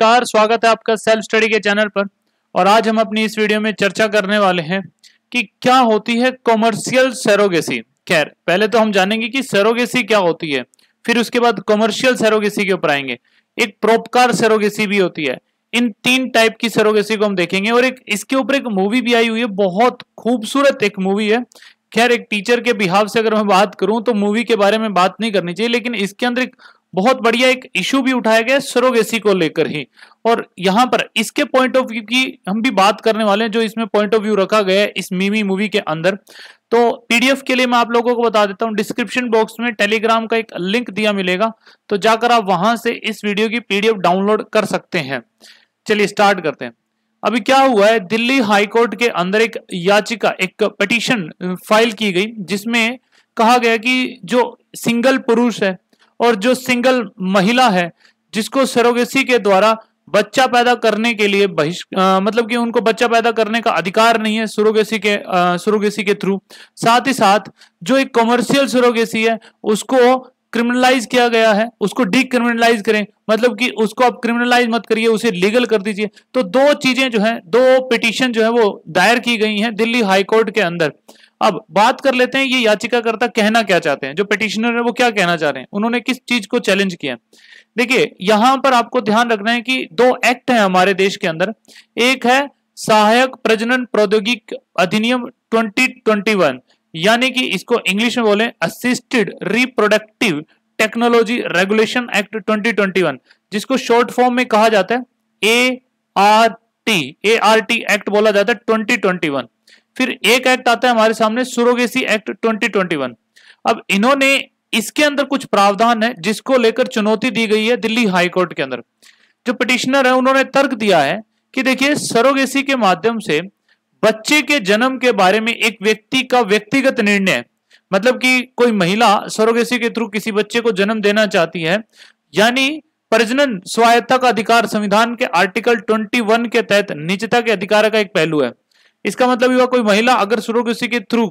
नमस्कार स्वागत है आपका सेल्फ स्टडी के चैनल पर और आज हम अपनी इस वीडियो में चर्चा करने वाले हैं कि क्या होती है कॉमर्शियल सेरोगेसी खैर पहले तो हम जानेंगे कि सेरोगेसी क्या होती है फिर उसके बाद कॉमर्शियल सेरोगेसी के ऊपर आएंगे एक प्रोपकार सेरोगेसी भी होती है इन तीन टाइप की सेरोगेसी को हम देखेंगे और एक इसके ऊपर एक मूवी भी आई हुई है बहुत खूबसूरत एक मूवी है खैर एक टीचर के बिहाव से अगर मैं बात करूं तो मूवी के बारे में बात नहीं करनी चाहिए लेकिन इसके अंदर एक बहुत बढ़िया एक इशू भी उठाया गया सरोगेसी को लेकर ही और यहाँ पर इसके पॉइंट ऑफ व्यू की हम भी बात करने वाले हैं जो इसमें पॉइंट ऑफ व्यू रखा गया है इस मीमी मूवी के अंदर तो पीडीएफ के लिए मैं आप लोगों को बता देता हूँ डिस्क्रिप्शन बॉक्स में टेलीग्राम का एक लिंक दिया मिलेगा तो जाकर आप वहां से इस वीडियो की पीडीएफ डाउनलोड कर सकते हैं चलिए स्टार्ट करते हैं अभी क्या हुआ है दिल्ली हाईकोर्ट के अंदर एक याचिका एक पटिशन फाइल की गई जिसमें कहा गया कि जो सिंगल पुरुष है और जो सिंगल महिला है जिसको सरोगेसी के द्वारा बच्चा पैदा करने के लिए बहिष्क मतलब कि उनको बच्चा पैदा करने का अधिकार नहीं है सुरोगेसी के सुरोगेसी के थ्रू साथ ही साथ जो एक कॉमर्शियल सुरोगेसी है उसको क्रिमिनलाइज किया गया है उसको डिक्रिमिनलाइज करें मतलब कि उसको आप क्रिमिनलाइज मत करिए उसे लीगल कर दीजिए तो दो चीजें जो है दो पिटिशन जो है वो दायर की गई हैं दिल्ली हाईकोर्ट के अंदर अब बात कर लेते हैं ये याचिकाकर्ता कहना क्या चाहते हैं जो पिटिशनर है वो क्या कहना चाह रहे हैं उन्होंने किस चीज को चैलेंज किया देखिए यहां पर आपको ध्यान रखना है कि दो एक्ट है हमारे देश के अंदर एक है सहायक प्रजनन प्रौद्योगिक अधिनियम 2021 यानी कि इसको इंग्लिश में बोले assisted reproductive technology regulation act 2021 जिसको शॉर्ट फॉर्म में कहा जाता है A R T A R T act बोला जाता है 2021 फिर एक एक्ट आता है हमारे सामने सुरोगेसी एक्ट 2021 अब इन्होंने इसके अंदर कुछ प्रावधान है जिसको लेकर चुनौती दी गई है दिल्ली हाईकोर्ट के अंदर जो पिटिशनर है उन्होंने तर्क दिया है कि देखिए सरोगेसी के माध्यम से बच्चे के जन्म के बारे में एक व्यक्ति का व्यक्तिगत निर्णय मतलब कि कोई महिला सरोगेसी के थ्रू किसी बच्चे को जन्म देना चाहती है यानी प्रजनन स्वायत्ता का अधिकार संविधान के आर्टिकल 21 के तहत निजता के अधिकार का एक पहलू है इसका मतलब हुआ कोई महिला अगर सरोगेसी के थ्रू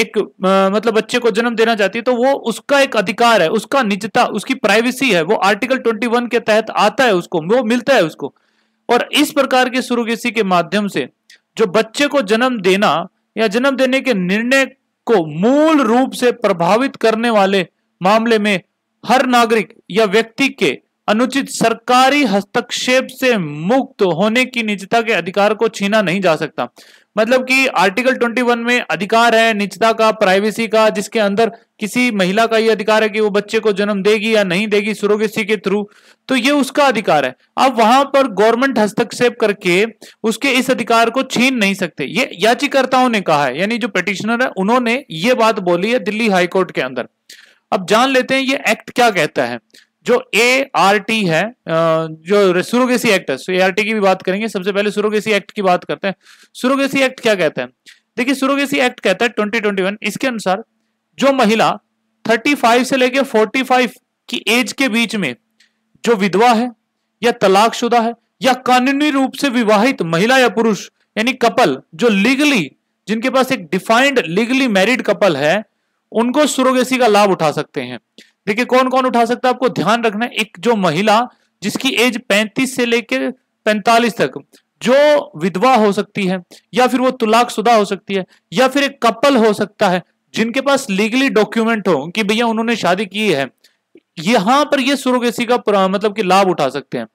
एक आ, मतलब बच्चे को जन्म देना चाहती है तो वो उसका एक अधिकार है उसका निजता उसकी प्राइवेसी है वो आर्टिकल ट्वेंटी के तहत आता है उसको वो मिलता है उसको और इस प्रकार के सुरोगेसी के माध्यम से जो बच्चे को जन्म देना या जन्म देने के निर्णय को मूल रूप से प्रभावित करने वाले मामले में हर नागरिक या व्यक्ति के अनुचित सरकारी हस्तक्षेप से मुक्त होने की निजता के अधिकार को छीना नहीं जा सकता मतलब कि आर्टिकल 21 में अधिकार है निचता का प्राइवेसी का जिसके अंदर किसी महिला का ये अधिकार है कि वो बच्चे को जन्म देगी या नहीं देगी सुरोगेसी के थ्रू तो ये उसका अधिकार है अब वहां पर गवर्नमेंट हस्तक्षेप करके उसके इस अधिकार को छीन नहीं सकते ये याचिकर्ताओं ने कहा है यानी जो पिटिशनर है उन्होंने ये बात बोली है दिल्ली हाईकोर्ट के अंदर अब जान लेते हैं ये एक्ट क्या कहता है जो ए आर टी है जो सुरोगेसी एक्ट है ए आर टी की भी बात करेंगे सबसे पहले सुरोगेसी एक्ट की बात करते हैं सुरोगेसी एक्ट क्या कहते हैं देखिए सुरोगेसी एक्ट कहता है ट्वेंटी ट्वेंटी वन इसके अनुसार जो महिला थर्टी फाइव से लेकर फोर्टी फाइव की एज के बीच में जो विधवा है या तलाकशुदा है या कानूनी रूप से विवाहित महिला या पुरुष यानी कपल जो लीगली जिनके पास एक डिफाइंड लीगली मैरिड कपल है उनको सुरोगेसी का लाभ उठा सकते हैं देखिए कौन कौन उठा सकता है आपको ध्यान रखना है एक जो महिला जिसकी एज 35 से लेकर 45 तक जो विधवा हो सकती है या फिर वो तुलाक हो सकती है या फिर एक कपल हो सकता है जिनके पास लीगली डॉक्यूमेंट हो कि भैया उन्होंने शादी की है यहां पर ये सुरोगेसी का मतलब कि लाभ उठा सकते हैं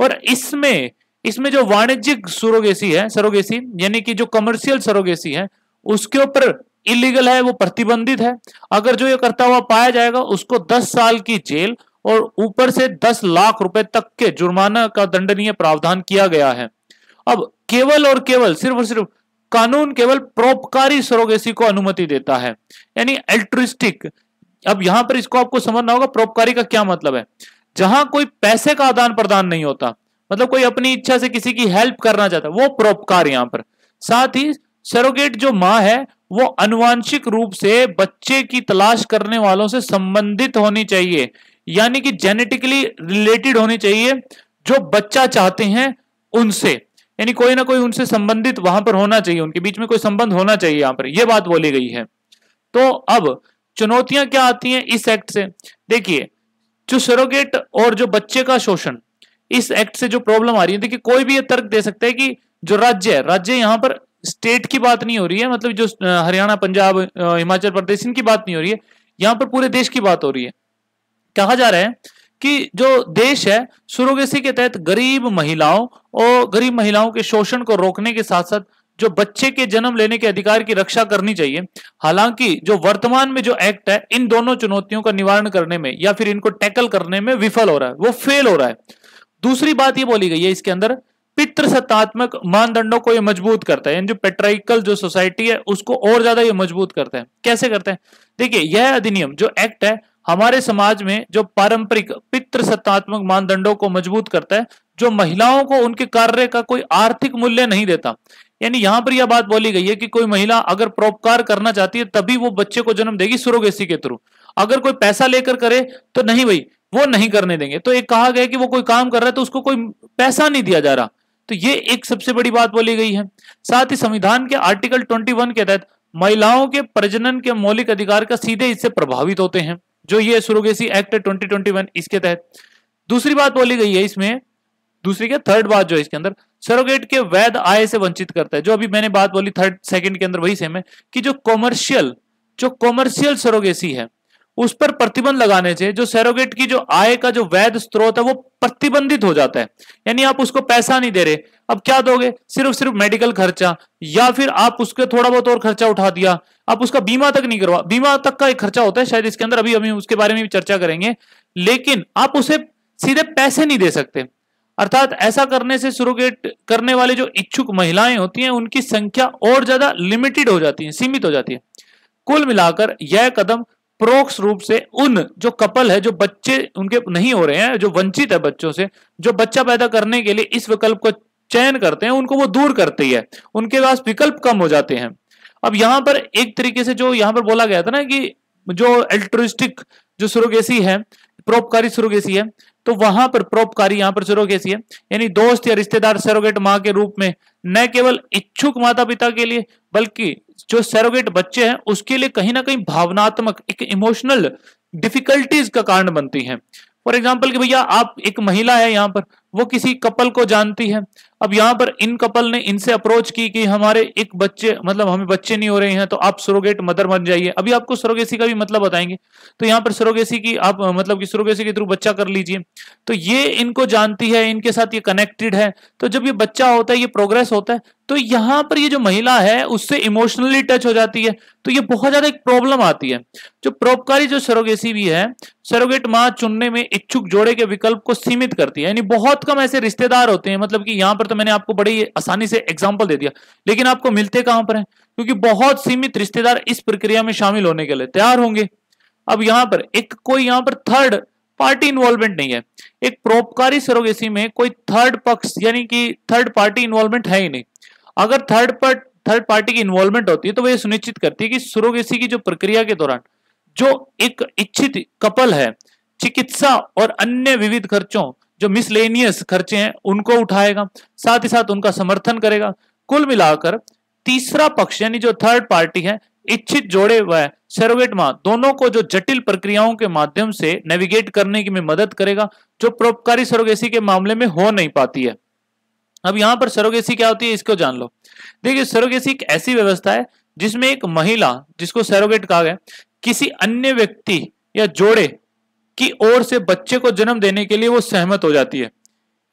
और इसमें इसमें जो वाणिज्यिक सुरोगेसी है सरोगेसी यानी कि जो कमर्शियल सरोगेसी है उसके ऊपर इलीगल है वो प्रतिबंधित है अगर जो ये करता हुआ पाया जाएगा उसको दस साल की जेल और ऊपर से दस लाख रुपए तक के जुर्माना का दंडनीय प्रावधान किया गया है अब केवल और केवल सिर्फ और सिर्फ कानून केवल प्रोपकारी सरोगेसी को अनुमति देता है यानी एल्ट्रिस्टिक अब यहां पर इसको आपको समझना होगा प्रोपकारी का क्या मतलब है जहां कोई पैसे का आदान प्रदान नहीं होता मतलब कोई अपनी इच्छा से किसी की हेल्प करना चाहता वो प्रोपकार यहां पर साथ ही सरोगेट जो मां है वो अनुवांशिक रूप से बच्चे की तलाश करने वालों से संबंधित होनी चाहिए यानी कि जेनेटिकली रिलेटेड होनी चाहिए जो बच्चा चाहते हैं उनसे यानी कोई ना कोई उनसे संबंधित वहां पर होना चाहिए उनके बीच में कोई संबंध होना चाहिए यहां पर यह बात बोली गई है तो अब चुनौतियां क्या आती हैं इस एक्ट से देखिए जो सरोगेट और जो बच्चे का शोषण इस एक्ट से जो प्रॉब्लम आ रही है देखिए कोई भी ये तर्क दे सकता है कि जो राज्य है राज्य यहां पर स्टेट की बात नहीं हो रही है मतलब जो हरियाणा पंजाब हिमाचल प्रदेश इनकी बात नहीं हो रही है यहां पर पूरे देश की बात हो रही है कहा जा रहा है कि जो देश है सुरोगेसी के तहत गरीब महिलाओं और गरीब महिलाओं के शोषण को रोकने के साथ साथ जो बच्चे के जन्म लेने के अधिकार की रक्षा करनी चाहिए हालांकि जो वर्तमान में जो एक्ट है इन दोनों चुनौतियों का निवारण करने में या फिर इनको टैकल करने में विफल हो रहा है वो फेल हो रहा है दूसरी बात ये बोली गई है इसके अंदर पितृसत्तात्मक मानदंडों को ये मजबूत करता है जो पेट्राइकल जो सोसाइटी है उसको और ज्यादा ये मजबूत करता है कैसे करते हैं देखिए यह अधिनियम जो एक्ट है हमारे समाज में जो पारंपरिक पितृसत्तात्मक मानदंडों को मजबूत करता है जो महिलाओं को उनके कार्य का कोई आर्थिक मूल्य नहीं देता यानी यहां पर यह बात बोली गई है कि कोई महिला अगर प्रोपकार करना चाहती है तभी वो बच्चे को जन्म देगी सुरोगेसी के थ्रू अगर कोई पैसा लेकर करे तो नहीं भाई वो नहीं करने देंगे तो एक कहा गया कि वो कोई काम कर रहा है तो उसको कोई पैसा नहीं दिया जा रहा तो ये एक सबसे बड़ी बात बोली गई है साथ ही संविधान के आर्टिकल 21 के तहत महिलाओं के प्रजनन के मौलिक अधिकार का सीधे इससे प्रभावित होते हैं जो ये सुरोगेसी एक्ट ट्वेंटी वन इसके तहत दूसरी बात बोली गई है इसमें दूसरी क्या थर्ड बात जो है इसके अंदर सरोगेट के वैध आय से वंचित करता है जो अभी मैंने बात बोली थर्ड सेकंड के अंदर वही सेम है कि जो कॉमर्शियल जो कॉमर्शियल सरोगेसी है उस पर प्रतिबंध लगाने से जो सैरोगेट की जो आय का जो वैध स्रोत है वो प्रतिबंधित हो जाता है यानी आप उसको पैसा नहीं दे रहे अब क्या दोगे सिर्फ सिर्फ मेडिकल खर्चा या फिर आप उसके थोड़ा बहुत और खर्चा उठा दिया आप उसका बीमा तक नहीं करवा बीमा तक का एक खर्चा होता है शायद इसके अंदर अभी अभी उसके बारे में भी चर्चा करेंगे लेकिन आप उसे सीधे पैसे नहीं दे सकते अर्थात ऐसा करने से सुरोगेट करने वाले जो इच्छुक महिलाएं होती हैं उनकी संख्या और ज्यादा लिमिटेड हो जाती है सीमित हो जाती है कुल मिलाकर यह कदम परोक्ष रूप से उन जो कपल है जो बच्चे उनके नहीं हो रहे हैं जो वंचित है बच्चों से जो बच्चा पैदा करने के लिए इस विकल्प को चयन करते हैं उनको वो दूर करती है उनके पास विकल्प कम हो जाते हैं अब यहां पर एक तरीके से जो यहां पर बोला गया था ना कि जो एल्ट्रोस्टिक जो सुरोगेसी है प्रोपकारी सुरोगेसी है तो वहां पर प्रोपकारी यहां पर सुरोगेसी है यानी दोस्त या रिश्तेदार सरोगेट मां के रूप में न केवल इच्छुक माता पिता के लिए बल्कि जो सरोगेट बच्चे हैं उसके लिए कहीं ना कहीं भावनात्मक एक इमोशनल डिफिकल्टीज का कारण बनती है फॉर एग्जाम्पल की भैया आप एक महिला है यहाँ पर वो किसी कपल को जानती है अब यहां पर इन कपल ने इनसे अप्रोच की कि हमारे एक बच्चे मतलब हमें बच्चे नहीं हो रहे हैं तो आप सुरोगेट मदर बन जाइए अभी आपको सुरोगेसी का भी मतलब बताएंगे तो यहाँ पर सुरोगेसी की आप मतलब कि सुरोगेसी के थ्रू बच्चा कर लीजिए तो ये इनको जानती है इनके साथ ये कनेक्टेड है तो जब ये बच्चा होता है ये प्रोग्रेस होता है तो यहाँ पर ये जो महिला है उससे इमोशनली टच हो जाती है तो ये बहुत ज्यादा एक प्रॉब्लम आती है जो प्रोपकारी जो सरोगेसी भी है सरोगेट माँ चुनने में इच्छुक जोड़े के विकल्प को सीमित करती है यानी बहुत कम ऐसे रिश्तेदार होते हैं मतलब कि यहाँ पर पर तो मैंने आपको बड़ी आसानी से एग्जाम्पल दे दिया लेकिन आपको मिलते कहां पर है क्योंकि बहुत सीमित रिश्तेदार इस प्रक्रिया में शामिल होने के लिए तैयार होंगे अब यहां पर एक कोई यहां पर थर्ड पार्टी इन्वॉल्वमेंट नहीं है एक प्रोपकारी सरोगेसी में कोई थर्ड पक्ष यानी कि थर्ड पार्टी इन्वॉल्वमेंट है ही नहीं अगर थर्ड पार्ट थर्ड पार्टी की इन्वॉल्वमेंट होती है तो वह यह सुनिश्चित करती है कि सरोगेसी की जो प्रक्रिया के दौरान जो एक इच्छित कपल है चिकित्सा और अन्य विविध खर्चों जो मिसलेनियस खर्चे हैं उनको उठाएगा साथ ही साथ उनका समर्थन करेगा कुल मिलाकर तीसरा पक्ष यानी जो थर्ड पार्टी है इच्छित जोड़े व सर्वेटमा दोनों को जो जटिल प्रक्रियाओं के माध्यम से नेविगेट करने की में मदद करेगा जो परोपकारी सरोगेसी के मामले में हो नहीं पाती है अब यहां पर सरोगेसी क्या होती है इसको जान लो देखिए सरोगेसी एक ऐसी व्यवस्था है जिसमें एक महिला जिसको सरोगेट कहा गया किसी अन्य व्यक्ति या जोड़े की ओर से बच्चे को जन्म देने के लिए वो सहमत हो जाती है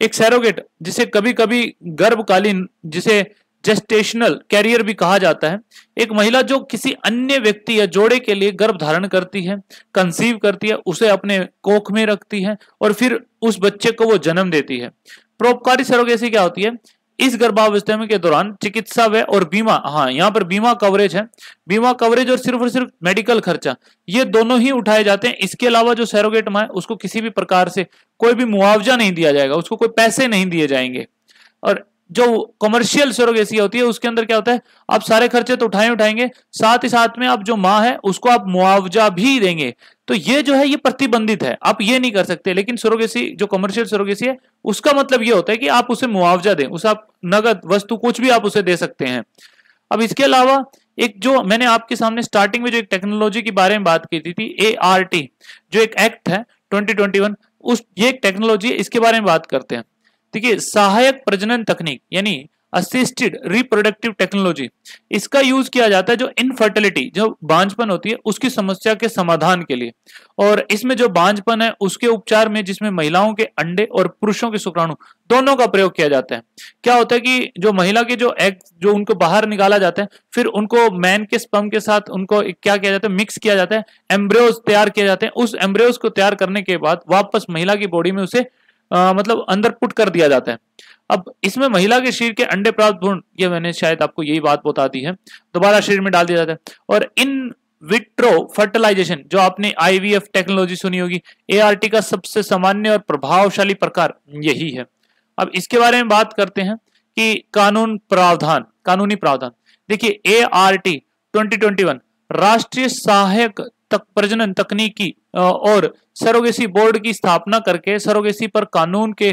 एक सैरोगेट जिसे कभी कभी गर्भकालीन जिसे जेस्टेशनल कैरियर भी कहा जाता है एक महिला जो किसी अन्य व्यक्ति या जोड़े के लिए गर्भ धारण करती है कंसीव करती है उसे अपने कोख में रखती है और फिर उस बच्चे को वो जन्म देती है प्रोपकारी सरोगेसी क्या होती है इस गर्भावस्था में के दौरान चिकित्सा व्यय और बीमा हाँ यहाँ पर बीमा कवरेज है बीमा कवरेज और सिर्फ और सिर्फ मेडिकल खर्चा ये दोनों ही उठाए जाते हैं इसके अलावा जो सैरोगेट माँ है उसको किसी भी प्रकार से कोई भी मुआवजा नहीं दिया जाएगा उसको कोई पैसे नहीं दिए जाएंगे और जो कॉमर्शियल सरोगेसी होती है उसके अंदर क्या होता है आप सारे खर्चे तो उठाए उठाएंगे साथ ही साथ में आप जो माँ है उसको आप मुआवजा भी देंगे तो ये जो है ये प्रतिबंधित है आप ये नहीं कर सकते लेकिन सरोगेसी जो कॉमर्शियल सरोगेसी है उसका मतलब ये होता है कि आप उसे मुआवजा दें उसे आप नगद वस्तु कुछ भी आप उसे दे सकते हैं अब इसके अलावा एक जो मैंने आपके सामने स्टार्टिंग में जो एक टेक्नोलॉजी के बारे में बात की थी, थी ए आर टी जो एक एक्ट है वन उस ये एक टेक्नोलॉजी इसके बारे में बात करते हैं देखिए सहायक प्रजनन तकनीक यानी असिस्टेड रिप्रोडक्टिव टेक्नोलॉजी इसका यूज किया जाता है जो इनफर्टिलिटी जो बांझपन होती है उसकी समस्या के समाधान के लिए और इसमें जो बांझपन है उसके उपचार में जिसमें महिलाओं के अंडे और पुरुषों के शुक्राणु दोनों का प्रयोग किया जाता है क्या होता है कि जो महिला के जो एग जो उनको बाहर निकाला जाता है फिर उनको मैन के स्पम के साथ उनको क्या किया जाता है मिक्स किया जाता है एम्ब्रियोज तैयार किया जाते हैं उस एम्ब्रियोज को तैयार करने के बाद वापस महिला की बॉडी में उसे आ, मतलब अंदर पुट कर दिया जाता है अब इसमें महिला के शरीर के अंडे प्राप्त भ्रूण ये मैंने शायद आपको यही बात बता दी है दोबारा शरीर में डाल दिया जाता है और इन विट्रो फर्टिलाइजेशन जो आपने आईवीएफ टेक्नोलॉजी सुनी होगी एआरटी का सबसे सामान्य और प्रभावशाली प्रकार यही है अब इसके बारे में बात करते हैं कि कानून प्रावधान कानूनी प्रावधान देखिए एआरटी 2021 राष्ट्रीय सहायक तक प्रजनन तकनीकी और सरोगेसी बोर्ड की स्थापना करके सरोगेसी पर कानून के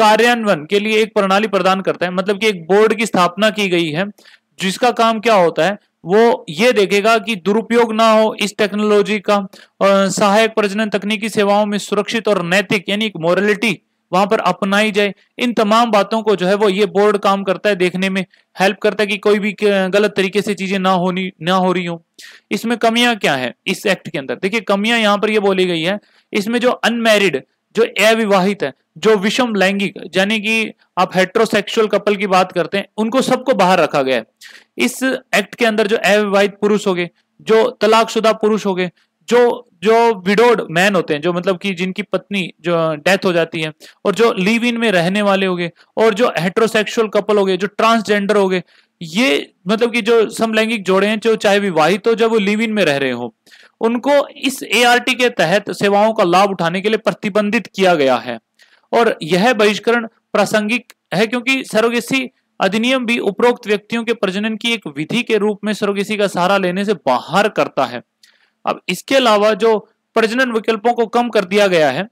कार्यान्वयन के लिए एक प्रणाली प्रदान करता है मतलब कि एक बोर्ड की स्थापना की गई है जिसका काम क्या होता है वो ये देखेगा कि दुरुपयोग ना हो इस टेक्नोलॉजी का सहायक प्रजनन तकनीकी सेवाओं में सुरक्षित और नैतिक यानी एक मोरलिटी वहां पर अपनाई जाए इन तमाम बातों को जो है वो ये बोर्ड काम करता है देखने में हेल्प करता है कि कोई भी गलत तरीके से चीजें ना होनी ना हो रही हो इसमें कमियां क्या है इस एक्ट के अंदर देखिए कमियां यहाँ पर ये बोली गई है इसमें जो अनमेरिड जो अविवाहित है जो विषम लैंगिक यानी कि आप हेट्रोसेक्सुअल कपल की बात करते हैं उनको सबको बाहर रखा गया है इस एक्ट के अंदर जो अविवाहित पुरुष हो गए जो तलाकशुदा पुरुष हो गए जो जो विडोड मैन होते हैं जो मतलब कि जिनकी पत्नी जो डेथ हो जाती है और जो लिव इन में रहने वाले हो गए और जो हेट्रोसेक्सुअल कपल हो गए जो ट्रांसजेंडर हो गए ये मतलब कि जो समलैंगिक जोड़े हैं जो चाहे विवाहित हो जब वो लिव इन में रह रहे हो उनको इस ए के तहत सेवाओं का लाभ उठाने के लिए प्रतिबंधित किया गया है और यह बहिष्करण प्रासंगिक है क्योंकि सरोगेसी अधिनियम भी उपरोक्त व्यक्तियों के प्रजनन की एक विधि के रूप में सरोगेसी का सहारा लेने से बाहर करता है अब इसके अलावा जो प्रजनन विकल्पों को कम कर दिया गया है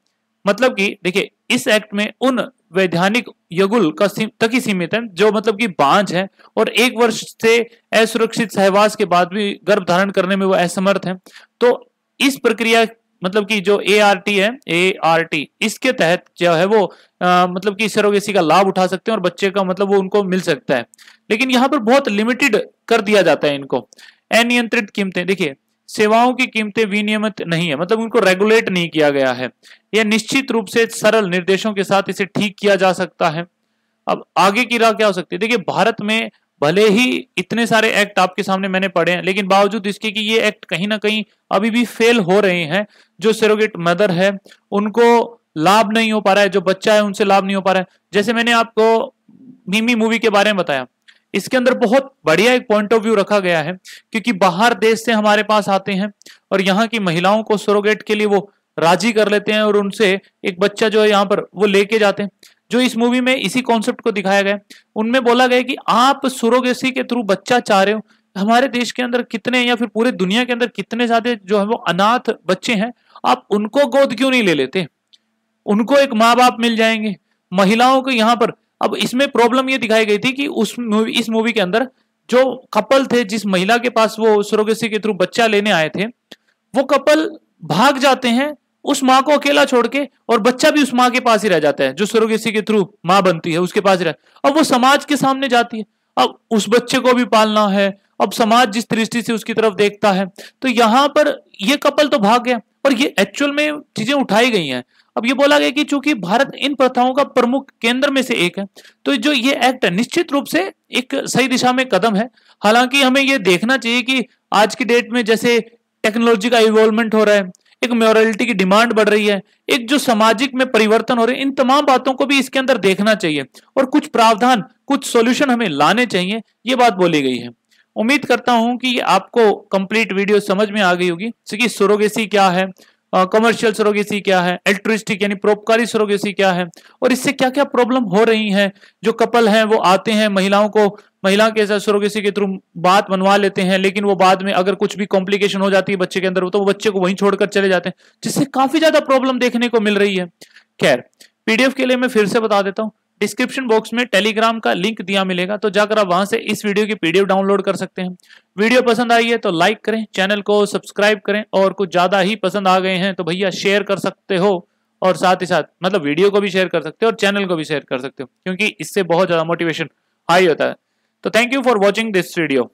मतलब कि देखिए इस एक्ट में उन वैधानिक यगुल का तक ही सीमित है जो मतलब कि बांझ है और एक वर्ष से असुरक्षित सहवास के बाद भी गर्भ धारण करने में वो असमर्थ है तो इस प्रक्रिया मतलब कि जो ए आर टी है ए आर टी इसके तहत जो है वो आ, मतलब कि सरोगेसी का लाभ उठा सकते हैं और बच्चे का मतलब वो उनको मिल सकता है लेकिन यहाँ पर बहुत लिमिटेड कर दिया जाता है इनको अनियंत्रित कीमतें देखिए सेवाओं की कीमतें विनियमित नहीं है मतलब उनको रेगुलेट नहीं किया गया है यह निश्चित रूप से सरल निर्देशों के साथ इसे ठीक किया जा सकता है अब आगे की राह क्या हो सकती है देखिए भारत में भले ही इतने सारे एक्ट आपके सामने मैंने पढ़े हैं लेकिन बावजूद इसके कि ये एक्ट कहीं ना कहीं अभी भी फेल हो रहे हैं जो सेरोगेट मदर है उनको लाभ नहीं हो पा रहा है जो बच्चा है उनसे लाभ नहीं हो पा रहा है जैसे मैंने आपको मिमी मूवी के बारे में बताया इसके अंदर बहुत बढ़िया एक पॉइंट ऑफ व्यू रखा गया है क्योंकि बाहर देश से हमारे पास आते हैं और यहाँ की महिलाओं को सरोगेट के लिए वो राजी कर लेते हैं और उनसे एक बच्चा जो है यहाँ पर वो लेके जाते हैं जो इस मूवी में इसी कॉन्सेप्ट को दिखाया गया उनमें बोला गया कि आप सुरोगेसी के थ्रू बच्चा चाह रहे हो हमारे देश के अंदर कितने या फिर पूरे दुनिया के अंदर कितने ज्यादा जो है वो अनाथ बच्चे हैं आप उनको गोद क्यों नहीं ले लेते उनको एक माँ बाप मिल जाएंगे महिलाओं को यहाँ पर अब इसमें प्रॉब्लम ये दिखाई गई थी कि उस मूवी इस मूवी के अंदर जो कपल थे जिस महिला के पास वो सरोगेसी के थ्रू बच्चा लेने आए थे वो कपल भाग जाते हैं उस माँ को अकेला छोड़ के और बच्चा भी उस माँ के पास ही रह जाता है जो सरोगेसी के थ्रू माँ बनती है उसके पास रह अब वो समाज के सामने जाती है अब उस बच्चे को भी पालना है अब समाज जिस दृष्टि से उसकी तरफ देखता है तो यहां पर ये कपल तो भाग गया पर ये एक्चुअल में चीजें उठाई गई हैं अब ये बोला गया कि चूंकि भारत इन प्रथाओं का प्रमुख केंद्र में से एक है तो जो ये एक्ट है निश्चित रूप से एक सही दिशा में कदम है हालांकि हमें ये देखना चाहिए कि आज की डेट में जैसे टेक्नोलॉजी का इवॉल्वमेंट हो रहा है एक मोरलिटी की डिमांड बढ़ रही है एक जो सामाजिक में परिवर्तन हो रहे हैं इन तमाम बातों को भी इसके अंदर देखना चाहिए और कुछ प्रावधान कुछ सोल्यूशन हमें लाने चाहिए ये बात बोली गई है उम्मीद करता हूं कि आपको कंप्लीट वीडियो समझ में आ गई होगी कि सुरोगेसी क्या है कमर्शियल सरोगेसी क्या है एल्ट्रिस्टिक यानी प्रोपकारी सरोगेसी क्या है और इससे क्या क्या प्रॉब्लम हो रही हैं जो कपल हैं वो आते हैं महिलाओं को महिला के साथ सरोगेसी के थ्रू बात बनवा लेते हैं लेकिन वो बाद में अगर कुछ भी कॉम्प्लिकेशन हो जाती है बच्चे के अंदर तो वो बच्चे को वहीं छोड़कर चले जाते हैं जिससे काफी ज्यादा प्रॉब्लम देखने को मिल रही है खैर पीडीएफ के लिए मैं फिर से बता देता हूँ डिस्क्रिप्शन बॉक्स में टेलीग्राम का लिंक दिया मिलेगा तो जाकर आप वहां से इस वीडियो की पीडीएफ डाउनलोड कर सकते हैं वीडियो पसंद आई है तो लाइक करें चैनल को सब्सक्राइब करें और कुछ ज़्यादा ही पसंद आ गए हैं तो भैया शेयर कर सकते हो और साथ ही साथ मतलब वीडियो को भी शेयर कर सकते हो और चैनल को भी शेयर कर सकते हो क्योंकि इससे बहुत ज़्यादा मोटिवेशन हाई होता है तो thank you for watching this video